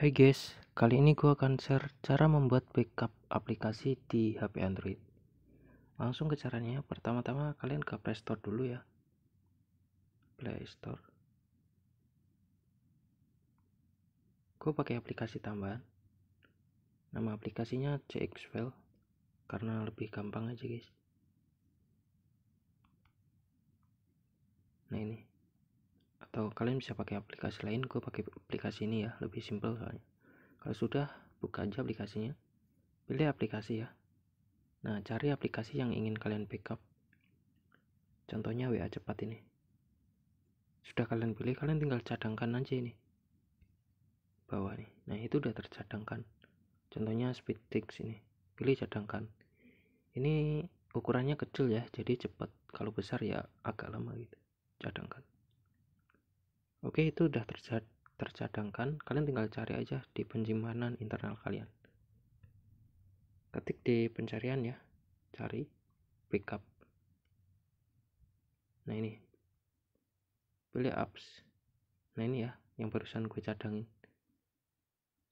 Hai hey guys, kali ini gua akan share cara membuat backup aplikasi di HP Android. Langsung ke caranya, pertama-tama kalian ke Play Store dulu ya. Play Store. Gue pakai aplikasi tambahan. Nama aplikasinya CXFile karena lebih gampang aja guys. Nah ini atau kalian bisa pakai aplikasi lain gue pakai aplikasi ini ya lebih simple soalnya kalau sudah buka aja aplikasinya pilih aplikasi ya nah cari aplikasi yang ingin kalian backup contohnya WA cepat ini sudah kalian pilih kalian tinggal cadangkan aja ini bawah nih nah itu udah tercadangkan contohnya speedtix ini pilih cadangkan ini ukurannya kecil ya jadi cepat kalau besar ya agak lama gitu cadangkan oke itu udah terjad tercadangkan kalian tinggal cari aja di penyimpanan internal kalian ketik di pencarian ya cari backup nah ini pilih apps nah ini ya yang barusan gue cadangin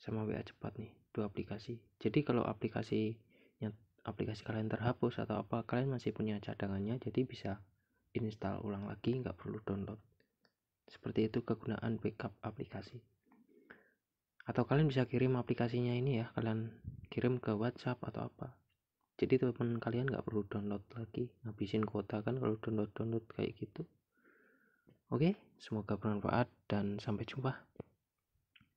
sama WA cepat nih dua aplikasi jadi kalau aplikasi yang aplikasi kalian terhapus atau apa kalian masih punya cadangannya jadi bisa install ulang lagi nggak perlu download seperti itu kegunaan backup aplikasi. Atau kalian bisa kirim aplikasinya ini ya, kalian kirim ke WhatsApp atau apa. Jadi teman kalian nggak perlu download lagi, ngabisin kuota kan kalau download-download kayak gitu. Oke, semoga bermanfaat dan sampai jumpa.